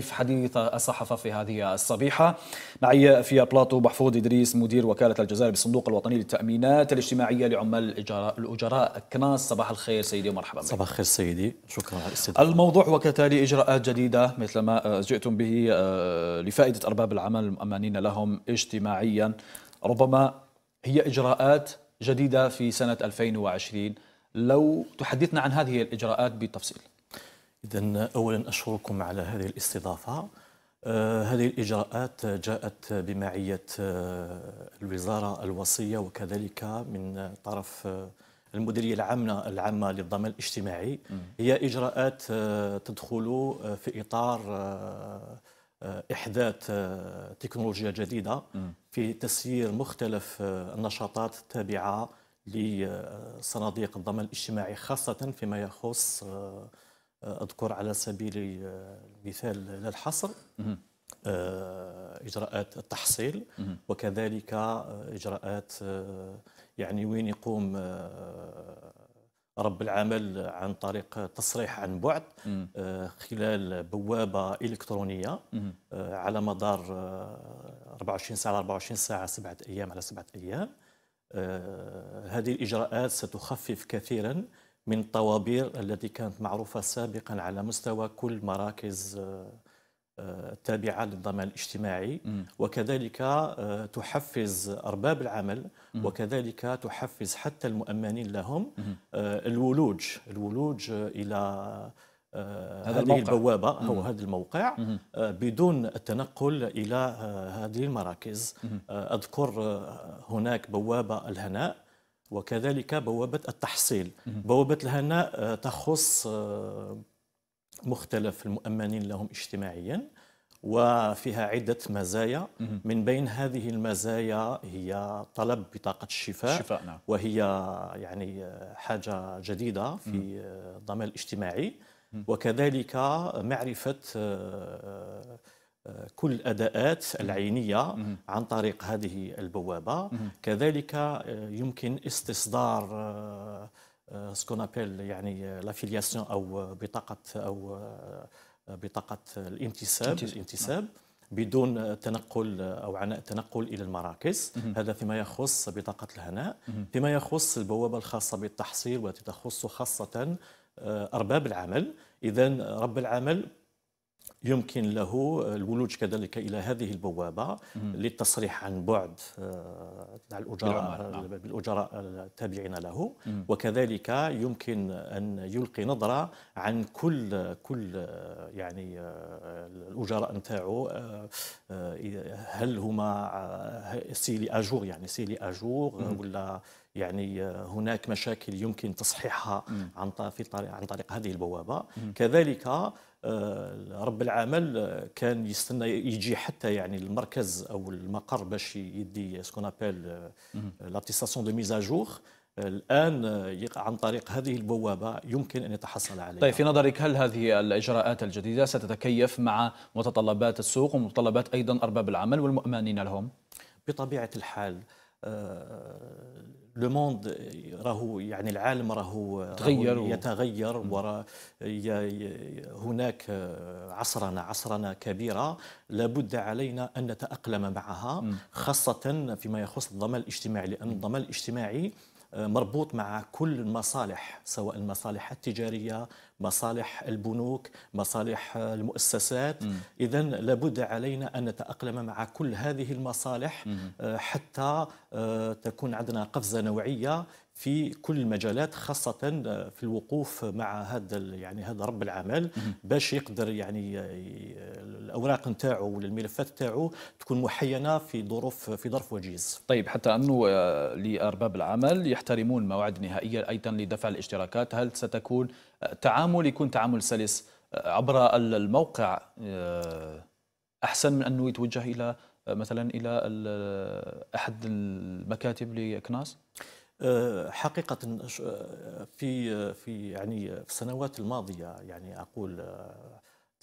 في حديث الصحفة في هذه الصبيحة معي في بلاطو محفوظ إدريس مدير وكالة الجزائر بالصندوق الوطني للتأمينات الاجتماعية لعمال الأجراء كناس صباح الخير سيدي ومرحبا بك صباح الخير سيدي شكرا على الموضوع وكتالي إجراءات جديدة مثل ما آه، جئتم به آه، لفائدة أرباب العمل المؤمنين لهم اجتماعيا ربما هي إجراءات جديدة في سنة 2020 لو تحدثنا عن هذه الإجراءات بالتفصيل إذا أولا أشكركم على هذه الاستضافة آه، هذه الإجراءات جاءت بمعية آه، الوزارة الوصية وكذلك من طرف آه، المديرية العامة العامة للضمان الاجتماعي هي إجراءات تدخل في إطار إحداث تكنولوجيا جديدة في تسيير مختلف النشاطات التابعة لصناديق الضمان الاجتماعي خاصة فيما يخص أذكر على سبيل المثال للحصر آه، إجراءات التحصيل وكذلك آه، إجراءات آه، يعني وين يقوم رب العمل عن طريق تصريح عن بعد خلال بوابه الكترونيه على مدار 24 ساعه 24 ساعه سبعه ايام على سبعه ايام هذه الاجراءات ستخفف كثيرا من الطوابير التي كانت معروفة سابقا على مستوى كل مراكز آه، آه، التابعة للضمان الاجتماعي وكذلك آه، تحفز أرباب العمل وكذلك تحفز حتى المؤمنين لهم الولوج الولوج إلى هذا هذه البوابة أو هذا الموقع بدون التنقل إلى هذه المراكز أذكر هناك بوابة الهناء وكذلك بوابة التحصيل بوابة الهناء آه، تخص آه، مختلف المؤمنين لهم اجتماعيا وفيها عدة مزايا من بين هذه المزايا هي طلب بطاقة الشفاء, الشفاء نعم. وهي يعني آه، حاجة جديدة في الضمان الاجتماعي وكذلك معرفة كل الاداءات العينيه عن طريق هذه البوابه كذلك آه، يمكن استصدار سكونابيل آه، آه، يعني لافيلياسيون او بطاقه او بطاقه الانتساب الانتساب بدون تنقل او عناء تنقل الى المراكز هذا فيما يخص بطاقه الهناء فيما يخص البوابه الخاصه بالتحصيل والتي تخص خاصه ارباب العمل اذا رب العمل يمكن له الولوج كذلك الى هذه البوابه للتصريح عن بعد آه، الأجراء نعم. آه، بالاجراء التابعين له وكذلك يمكن ان يلقي نظره عن كل كل آه، يعني الاجراء نتاعو هل هما سي لي اجور يعني سي لي اجور ولا يعني هناك مشاكل يمكن تصحيحها عن عن طريق هذه البوابه كذلك آه، رب العمل آه، كان يستنى يجي حتى يعني المركز او المقر باش يدي سكون ابل لاتيستاسيون دو ميزاجور الان آه، عن طريق هذه البوابه يمكن ان يتحصل عليها. طيب في نظرك هل هذه الاجراءات الجديده ستتكيف مع متطلبات السوق ومتطلبات ايضا ارباب العمل والمؤمنين لهم؟ بطبيعه الحال لو موند راهو يعني العالم راهو euh, تغير راهو يتغير ورا هناك آه، عصرنا عصرنا كبيره لابد علينا ان نتاقلم معها خاصه فيما يخص الضمان الاجتماعي لان الضمان الاجتماعي آه، مربوط مع كل المصالح سواء المصالح التجاريه مصالح البنوك مصالح المؤسسات إذا لابد علينا أن نتأقلم مع كل هذه المصالح آه، حتى آه، تكون عندنا قفزة نوعية في كل المجالات خاصة آه، في الوقوف مع هذا يعني هذا رب العمل باش يقدر يعني الأوراق نتاعو ولا الملفات نتاعو تكون محينة في ظروف في ظرف وجيز. طيب حتى أنه لأرباب العمل يحترمون المواعيد النهائيه أيضا لدفع الاشتراكات هل ستكون تعامل يكون تعامل سلس آه، عبر الموقع آه، احسن من انه يتوجه الى آه، مثلا الى احد المكاتب لاكناس؟ حقيقة في في يعني في السنوات الماضية يعني أقول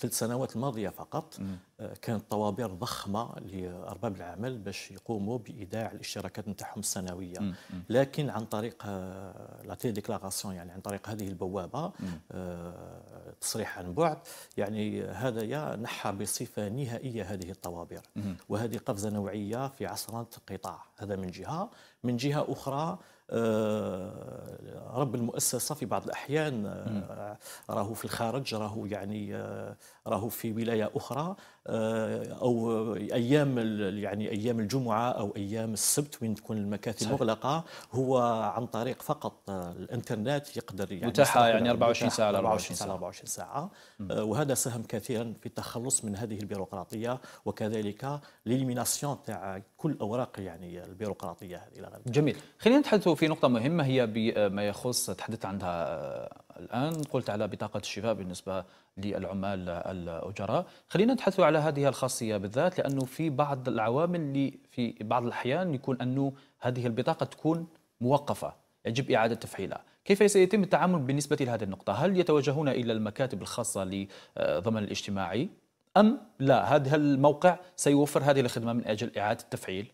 ثلاث سنوات الماضيه فقط آه، كانت طوابير ضخمه لارباب العمل باش يقوموا بايداع الاشتراكات نتاعهم السنويه لكن عن طريق آه، لا ديكلاراسيون يعني عن طريق هذه البوابه آه، تصريح عن بعد يعني هذا يا نحى بصفه نهائيه هذه الطوابير وهذه قفزه نوعيه في عصرنه قطاع هذا من جهه من جهه اخرى آه، رب المؤسسة في بعض الأحيان آه، راهو في الخارج راهو يعني آه، راهو في ولاية أخرى آه، او ايام يعني ايام الجمعه او ايام السبت وين تكون المكاتب صحيح. مغلقه هو عن طريق فقط الانترنت يقدر يعني متاحه يعني 24 ساعه 24 ساعه 24 ساعه آه، وهذا ساهم كثيرا في التخلص من هذه البيروقراطيه وكذلك ليليميناسيون تاع كل اوراق يعني البيروقراطيه الى جميل خلينا نتحدث في نقطه مهمه هي بما يخص تحدثت عنها آه، الآن قلت على بطاقة الشفاء بالنسبة للعمال الأجراء خلينا نبحث على هذه الخاصية بالذات لأنه في بعض العوامل اللي في بعض الأحيان يكون أنه هذه البطاقة تكون موقفة يجب إعادة تفعيلها كيف سيتم التعامل بالنسبة لهذه النقطة هل يتوجهون إلى المكاتب الخاصة لضمان الاجتماعي أم لا هذا الموقع سيوفر هذه الخدمة من أجل إعادة التفعيل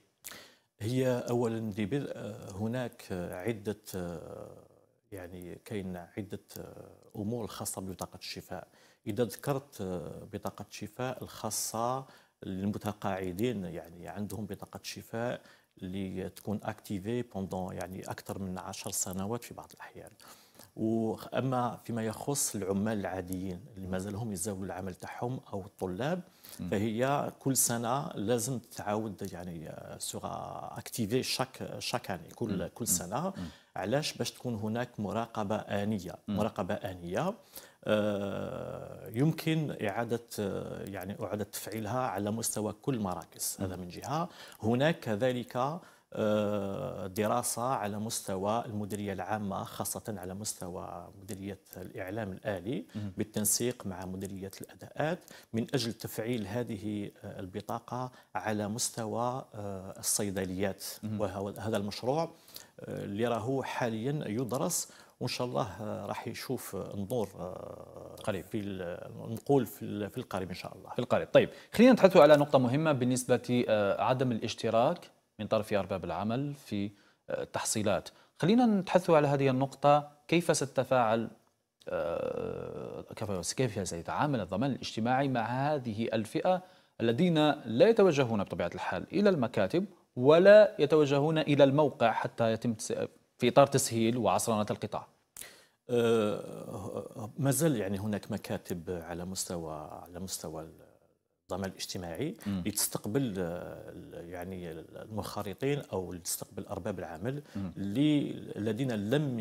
هي أولا هناك عدة يعني كاين عده آه، امور خاصه ببطاقه الشفاء اذا ذكرت آه، بطاقه الشفاء الخاصه للمتقاعدين يعني عندهم بطاقه شفاء اللي تكون اكتيفي بوندون يعني اكثر من 10 سنوات في بعض الاحيان واما فيما يخص العمال العاديين اللي مازالهم يزاولوا العمل تاعهم او الطلاب فهي كل سنه لازم تعاود يعني سوغ اكتيفي شاك شاك يعني كل كل سنه علاش باش تكون هناك مراقبه انيه مراقبه انيه آه، يمكن إعادة آه، يعني إعادة تفعيلها على مستوى كل مراكز هذا من جهة هناك كذلك آه، دراسة على مستوى المديرية العامة خاصة على مستوى مديرية الإعلام الآلي بالتنسيق مع مديرية الأداءات من أجل تفعيل هذه آه، البطاقة على مستوى آه، الصيدليات وهذا المشروع اللي راهو حاليا يدرس وان شاء الله راح يشوف نظور قريب في نقول في القريب ان شاء الله في القريب طيب خلينا نتحدث على نقطه مهمه بالنسبه عدم الاشتراك من طرف أرباب العمل في آه، التحصيلات خلينا نتحدث على هذه النقطة كيف ستتفاعل آه، كيف سيتعامل الضمان الاجتماعي مع هذه الفئة الذين لا يتوجهون بطبيعة الحال إلى المكاتب ولا يتوجهون إلى الموقع حتى يتم في إطار تسهيل وعصرنة القطاع آه، ما زال يعني هناك مكاتب على مستوى على مستوى الضمان الاجتماعي مم. لتستقبل آه، يعني المنخرطين او لتستقبل ارباب العمل اللي الذين لم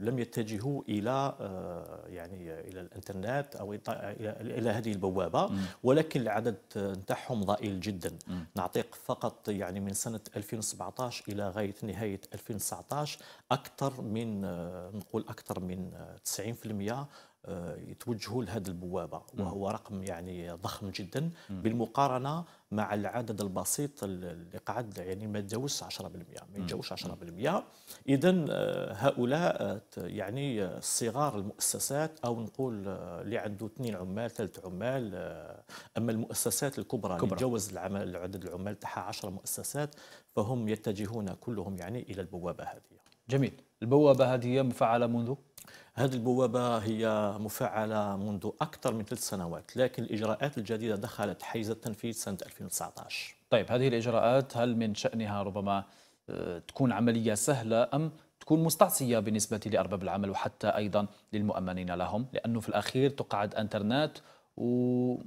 لم يتجهوا الى آه، يعني الى الانترنت او الى هذه البوابه ولكن العدد نتاعهم ضئيل جدا نعطيك فقط يعني من سنه 2017 الى غايه نهايه 2019 اكثر من آه، نقول اكثر من 90% آه، يتوجهوا لهذه البوابه وهو رقم يعني ضخم جدا بالمقارنه مع العدد البسيط اللي قعد يعني ما يتجاوزش 10% ما يتجاوزش 10% اذا آه، هؤلاء آه، يعني صغار المؤسسات او نقول اللي عنده اثنين عمال ثلاث عمال اما المؤسسات الكبرى اللي تجاوز العمل عدد العمال تاعها 10 مؤسسات فهم يتجهون كلهم يعني الى البوابه هذه جميل البوابة هذه هي مفعلة منذ؟ هذه البوابة هي مفعلة منذ أكثر من ثلاث سنوات لكن الإجراءات الجديدة دخلت حيز التنفيذ سنة 2019 طيب هذه الإجراءات هل من شأنها ربما آه، تكون عملية سهلة أم تكون مستعصية بالنسبة لأرباب العمل وحتى أيضا للمؤمنين لهم لأنه في الأخير تقعد أنترنت ونحن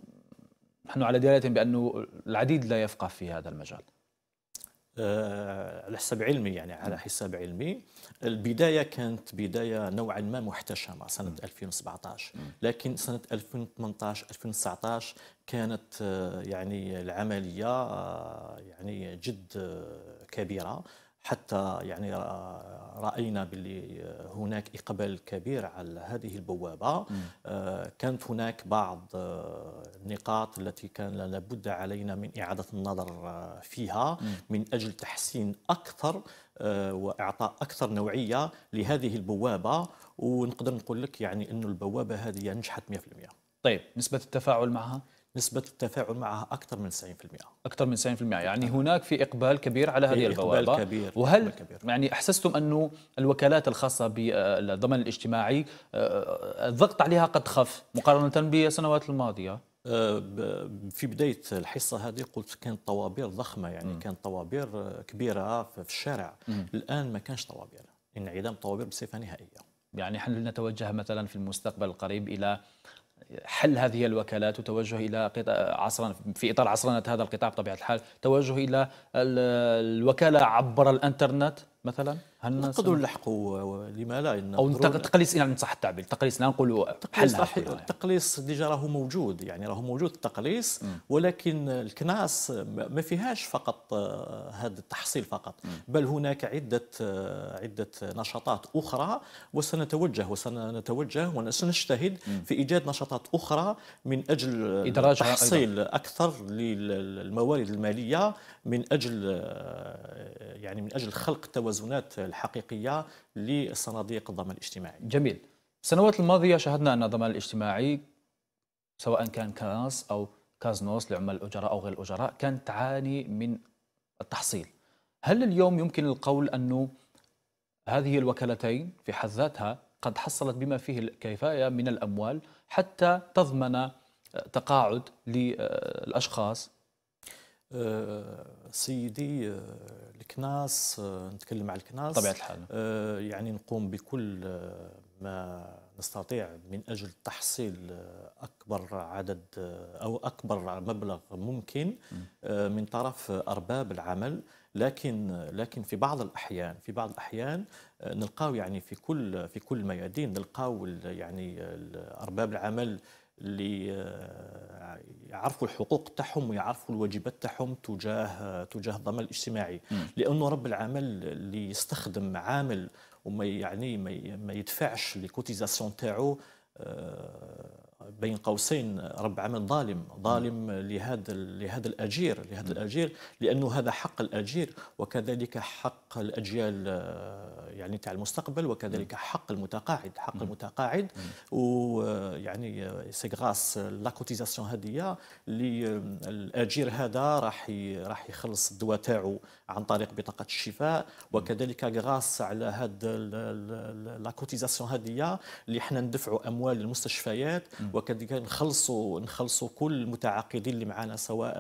على دراية بأنه العديد لا يفقه في هذا المجال آه، على حساب علمي يعني على نعم. حساب علمي البدايه كانت بدايه نوعا ما محتشمه سنه 2017 نعم. نعم. لكن سنه 2018 2019 كانت آه، يعني العمليه آه، يعني جد كبيره حتى يعني راينا باللي هناك اقبال كبير على هذه البوابه آه، كانت هناك بعض آه، النقاط التي كان لابد علينا من اعاده النظر آه، فيها من اجل تحسين اكثر واعطاء اكثر نوعيه لهذه البوابه ونقدر نقول لك يعني انه البوابه هذه نجحت 100% طيب نسبه التفاعل معها نسبة التفاعل معها أكثر من 90% أكثر من 90% يعني هناك في إقبال كبير على هذه البوابة إقبال كبير وهل إقبال كبير. يعني أحسستم أنه الوكالات الخاصة بالضمان الاجتماعي آه، آه، الضغط عليها قد خف مقارنة بالسنوات الماضية آه، في بداية الحصة هذه قلت كانت طوابير ضخمة يعني م. كانت طوابير كبيرة في الشارع م. الآن ما كانش طوابير انعدام طوابير بصفة نهائية يعني نحن نتوجه مثلا في المستقبل القريب إلى حل هذه الوكالات وتوجه الى عصرا في اطار عصرنه هذا القطاع بطبيعه الحال توجه الى الوكاله عبر الانترنت مثلا نقدروا نلحقوا لما لا او التقليص ان صح التعبير التقليص لا نقولوا يعني. التقليص ديجا راه موجود يعني راه موجود التقليص ولكن الكناس ما فيهاش فقط آه، هذا التحصيل فقط بل هناك عده آه، عده نشاطات اخرى وسنتوجه وسنتوجه وسنجتهد في ايجاد نشاطات اخرى من اجل إدراج تحصيل اكثر للموارد الماليه من اجل آه، يعني من اجل خلق توازنات الحقيقيه لصناديق الضمان الاجتماعي. جميل. السنوات الماضيه شاهدنا ان الضمان الاجتماعي سواء كان كاس او كازنوس لعمال الاجراء او غير الاجراء كانت تعاني من التحصيل. هل اليوم يمكن القول انه هذه الوكالتين في حد ذاتها قد حصلت بما فيه الكفايه من الاموال حتى تضمن تقاعد للاشخاص آه، سيدي آه، الكناس آه، نتكلم على الكناس طبيعة الحال يعني نقوم بكل ما نستطيع من أجل تحصيل أكبر عدد أو أكبر مبلغ ممكن من طرف أرباب العمل لكن لكن في بعض الاحيان في بعض الاحيان نلقاو يعني في كل في كل ميادين نلقاو يعني ارباب العمل اللي آه، يعرفوا الحقوق تاعهم ويعرفوا الواجبات تاعهم تجاه تجاه الضمان الاجتماعي لانه رب العمل اللي يستخدم عامل وما يعني ما يدفعش لي كوتيزاسيون تاعو آه، بين قوسين رب عمل ظالم ظالم لهذا لهذا الاجير لهذا نعم. الاجير لانه هذا حق الاجير وكذلك حق الاجيال يعني تاع المستقبل وكذلك نعم. حق المتقاعد حق نعم. المتقاعد ويعني سي غراس لا كوتيزاسيون هذه اللي الاجير هذا راح راح يخلص الدواء تاعو عن طريق بطاقه الشفاء وكذلك غراس على هاد لا كوتيزاسيون هذه اللي حنا ندفعوا اموال المستشفيات وكذلك نخلصوا نخلصوا كل المتعاقدين اللي معنا سواء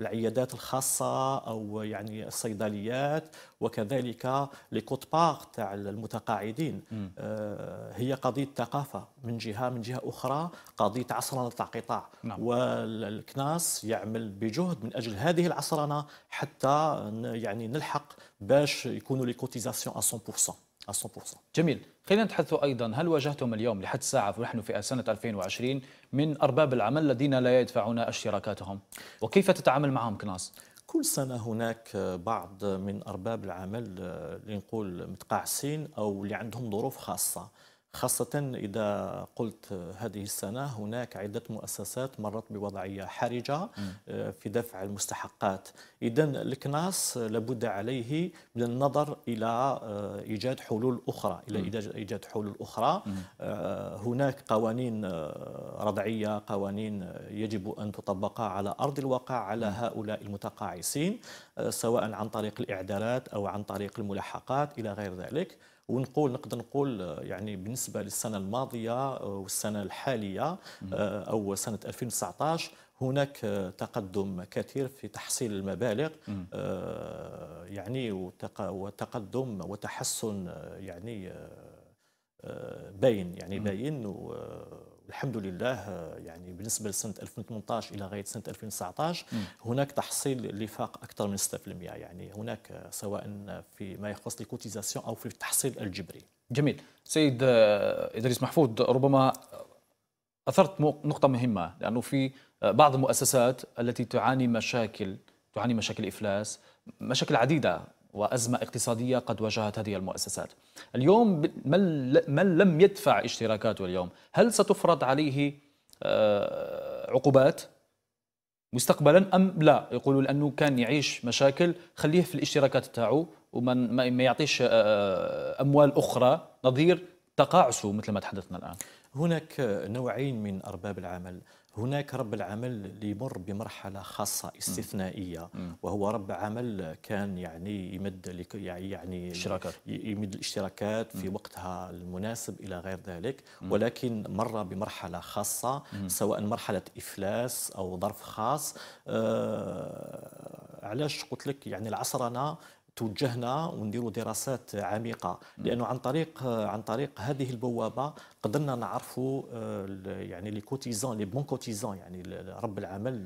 العيادات الخاصه او يعني الصيدليات وكذلك لي كوت بار تاع المتقاعدين آه، هي قضيه ثقافه من جهه من جهه اخرى قضيه عصرنه قطاع نعم. والكناس يعمل بجهد من اجل هذه العصرنه حتى يعني نلحق باش يكونوا لي كوتيزاسيون 100% 100% جميل خلينا نتحدث ايضا هل واجهتم اليوم لحد الساعه ونحن في سنه 2020 من ارباب العمل الذين لا يدفعون اشتراكاتهم وكيف تتعامل معهم كناس كل سنة هناك بعض من أرباب العمل اللي آه، نقول متقاعسين أو اللي عندهم ظروف خاصة خاصة إذا قلت هذه السنة هناك عدة مؤسسات مرت بوضعية حرجة آه، في دفع المستحقات إذا الكناس لابد عليه من النظر إلى آه، إيجاد حلول أخرى إلى إيجاد حلول أخرى آه، هناك قوانين رضعية قوانين يجب أن تطبق على أرض الواقع على هؤلاء المتقاعسين سواء عن طريق الإعدالات أو عن طريق الملاحقات إلى غير ذلك ونقول نقدر نقول آه، يعني بالنسبه للسنه الماضيه آه، والسنه الحاليه آه، او سنه 2019 هناك تقدم كثير في تحصيل المبالغ يعني وتقدم وتحسن يعني باين يعني باين الحمد لله يعني بالنسبه لسنه 2018 الى غايه سنه 2019 هناك تحصيل لفاق اكثر من 6% يعني هناك سواء في ما يخص الكوتيزاسيون او في التحصيل الجبري. جميل، سيد آه، ادريس محفوظ ربما اثرت نقطه مهمه لانه في آه، بعض المؤسسات التي تعاني مشاكل تعاني مشاكل افلاس مشاكل عديده وأزمة اقتصادية قد واجهت هذه المؤسسات اليوم من لم يدفع اشتراكاته اليوم هل ستفرض عليه آه، عقوبات مستقبلا أم لا يقولوا لأنه كان يعيش مشاكل خليه في الاشتراكات تاعه وما ما يعطيش آه، آه، أموال أخرى نظير تقاعسه مثل ما تحدثنا الآن هناك نوعين من أرباب العمل هناك رب العمل اللي يمر بمرحلة خاصة استثنائية وهو رب عمل كان يعني يمد يعني-, يعني اشتراكات يمد الاشتراكات في وقتها المناسب إلى غير ذلك ولكن مر بمرحلة خاصة سواء مرحلة إفلاس أو ظرف خاص آه علاش قلت لك يعني العصرنة توجهنا ونديروا دراسات عميقه لانه عن طريق عن طريق هذه البوابه قدرنا نعرفوا آه، يعني لي كوتيزون لي بون كوتيزون يعني رب العمل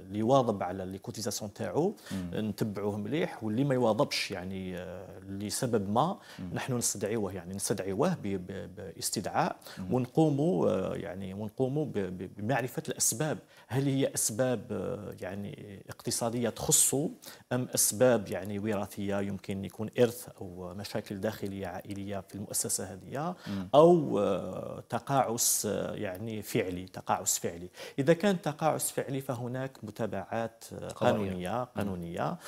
اللي يواظب على لي كوتيزاسيون تاعو نتبعوه مليح واللي ما يواظبش يعني آه، لسبب ما نحن نستدعيوه يعني نستدعيوه باستدعاء ونقوموا آه، يعني ونقوموا بمعرفه الاسباب هل هي أسباب آه، يعني اقتصادية تخصه أم أسباب يعني وراثية يمكن يكون إرث أو مشاكل داخلية عائلية في المؤسسة هذه أو آه، تقاعس آه، يعني فعلي تقاعس فعلي إذا كان تقاعس فعلي فهناك متابعات قانونية قانونية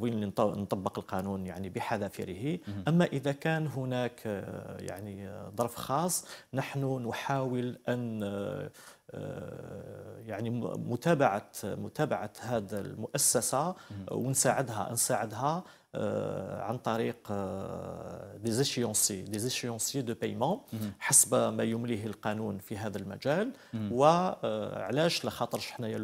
وين نطبق القانون يعني بحذافيره أما إذا كان هناك يعني ظرف خاص نحن نحاول أن آه، يعني متابعه متابعه هذا المؤسسه ونساعدها نساعدها آه، عن طريق ديزيشيونسي ديزيشيونسي دو بايمون حسب ما يمليه القانون في هذا المجال وعلاش آه، لخاطرش حنايا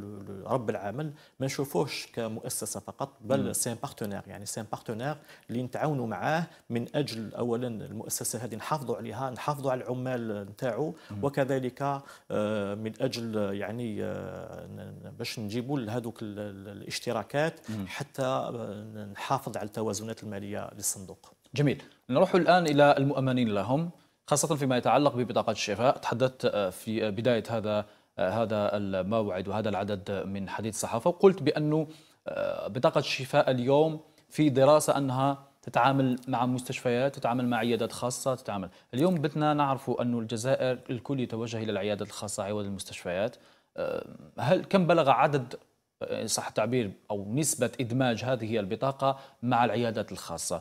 رب العمل ما نشوفوهش كمؤسسه فقط بل سي بارتنير يعني سي بارتنير اللي نتعاونوا معاه من اجل اولا المؤسسه هذه نحافظوا عليها نحافظوا على العمال نتاعو وكذلك آه، من اجل يعني باش نجيبوا لهذوك الاشتراكات حتى نحافظ على التوازنات الماليه للصندوق. جميل، نروح الان الى المؤمنين لهم خاصه فيما يتعلق ببطاقه الشفاء، تحدثت آه، في آه، بدايه هذا آه، هذا الموعد وهذا العدد من حديث الصحافه وقلت بانه بطاقه الشفاء اليوم في دراسه انها تتعامل مع مستشفيات تتعامل مع عيادات خاصة تتعامل اليوم بدنا نعرف انه الجزائر الكل يتوجه إلى العيادات الخاصة عوض المستشفيات هل كم بلغ عدد إن صح التعبير أو نسبة إدماج هذه البطاقة مع العيادات الخاصة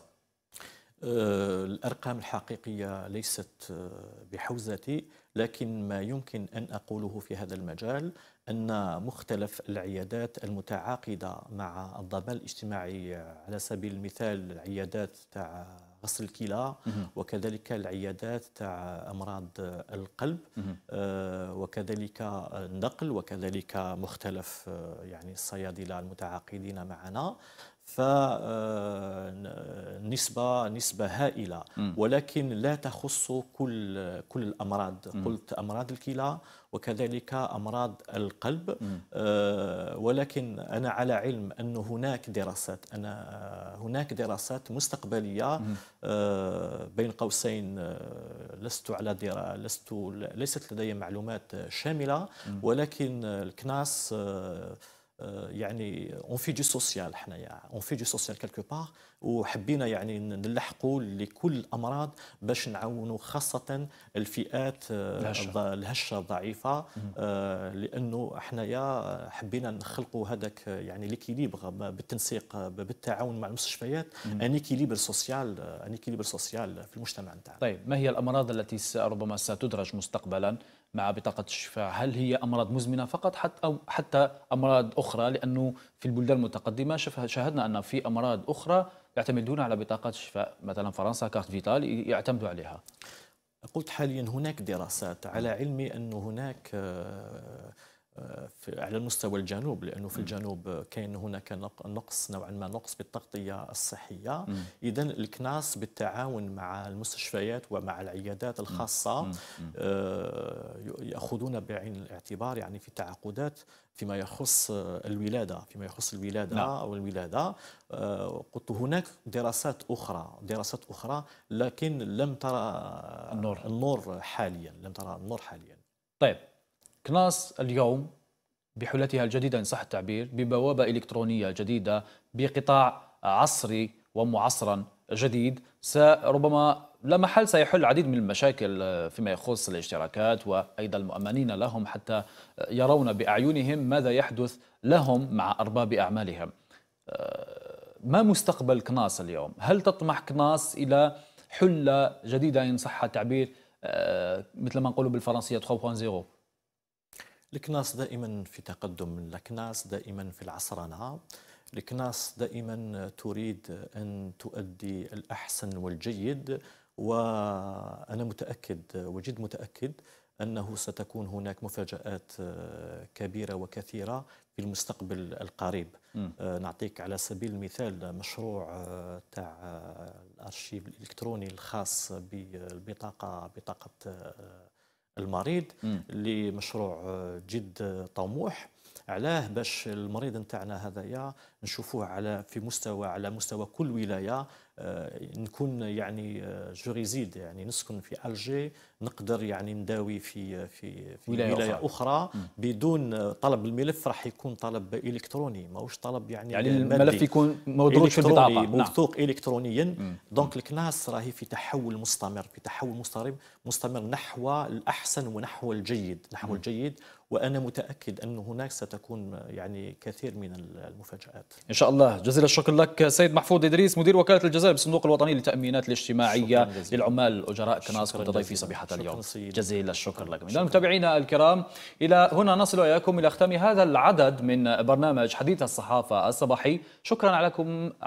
أه، الأرقام الحقيقية ليست أه، بحوزتي لكن ما يمكن أن أقوله في هذا المجال أن مختلف العيادات المتعاقدة مع الضمان الاجتماعي على سبيل المثال العيادات تاع غسل الكلى وكذلك العيادات تاع امراض القلب آه، وكذلك النقل وكذلك مختلف آه، يعني الصيادله المتعاقدين معنا فنسبة آه، آه، نسبة هائلة ولكن لا تخص كل كل الأمراض قلت أمراض الكلى وكذلك أمراض القلب آه، ولكن أنا على علم أن هناك دراسات أنا هناك دراسات مستقبلية بين قوسين لست على درا لست ليست لدي معلومات شاملة ولكن الكناس آه، يعني اون في دي سوسيال حنايا اون في دي سوسيال كالكو بار وحبينا يعني نلحقوا لكل الامراض باش نعاونوا خاصه الفئات آه، الهشه الضعيفه آه، لانه حنايا حبينا نخلقوا هذاك يعني ليكيليبر بالتنسيق بالتعاون مع المستشفيات ان ايكيليبر سوسيال ان ايكيليبر سوسيال في المجتمع نتاعنا طيب ما هي الامراض التي ربما ستدرج مستقبلا مع بطاقة الشفاء هل هي أمراض مزمنة فقط حتى أو حتى أمراض أخرى لأنه في البلدان المتقدمة شاهدنا أن في أمراض أخرى يعتمدون على بطاقات الشفاء مثلا فرنسا كارت فيتال يعتمدوا عليها قلت حاليا هناك دراسات على علمي أن هناك آه على المستوى الجنوب لانه في الجنوب كان هناك نقص نوعا ما نقص بالتغطيه الصحيه اذا الكناس بالتعاون مع المستشفيات ومع العيادات الخاصه آه، ياخذون بعين الاعتبار يعني في التعاقدات فيما يخص الولاده فيما يخص الولاده نعم. او الولاده آه، قلت هناك دراسات اخرى دراسات اخرى لكن لم ترى النور النور حاليا لم ترى النور حاليا طيب كناس اليوم بحلتها الجديدة إن صح التعبير ببوابة إلكترونية جديدة بقطاع عصري ومعصرا جديد ربما لا محل سيحل العديد من المشاكل فيما يخص الاشتراكات وأيضا المؤمنين لهم حتى يرون بأعينهم ماذا يحدث لهم مع أرباب أعمالهم ما مستقبل كناس اليوم؟ هل تطمح كناس إلى حلة جديدة إن صح التعبير مثل ما نقولوا بالفرنسية 3.0 الكناس دائما في تقدم الكناس دائما في العصرنة الكناس دائما تريد أن تؤدي الأحسن والجيد وأنا متأكد وجد متأكد أنه ستكون هناك مفاجآت آه، كبيرة وكثيرة في المستقبل القريب م. آه، نعطيك على سبيل المثال مشروع آه، تاع الأرشيف الإلكتروني الخاص بالبطاقة بطاقة المريض اللي مشروع آه، جد آه، طموح علاه باش المريض نتاعنا هذايا نشوفوه على في مستوى على مستوى كل ولايه آه، نكون يعني جوريزيد يعني نسكن في الجي نقدر يعني نداوي في في, في ولايه, ولاية اخرى اخرى بدون طلب الملف راح يكون طلب الكتروني ماهوش طلب يعني يعني الملف يكون مدروج في البطاقه موثوق نعم. الكترونيا دونك الكناس راهي في تحول مستمر في تحول مستمر مستمر نحو الاحسن ونحو الجيد نحو م. الجيد وانا متاكد ان هناك ستكون يعني كثير من المفاجات. ان شاء الله جزيل الشكر لك سيد محفوظ ادريس مدير وكاله الجزائر بالصندوق الوطني للتامينات الاجتماعيه للعمال الاجراء كناس كنت ضيفي صبيحه حتى اليوم جزيل الشكر لكم شكرا. متابعينا الكرام إلى هنا نصل وإياكم إلى ختام هذا العدد من برنامج حديث الصحافة الصباحي شكرا لكم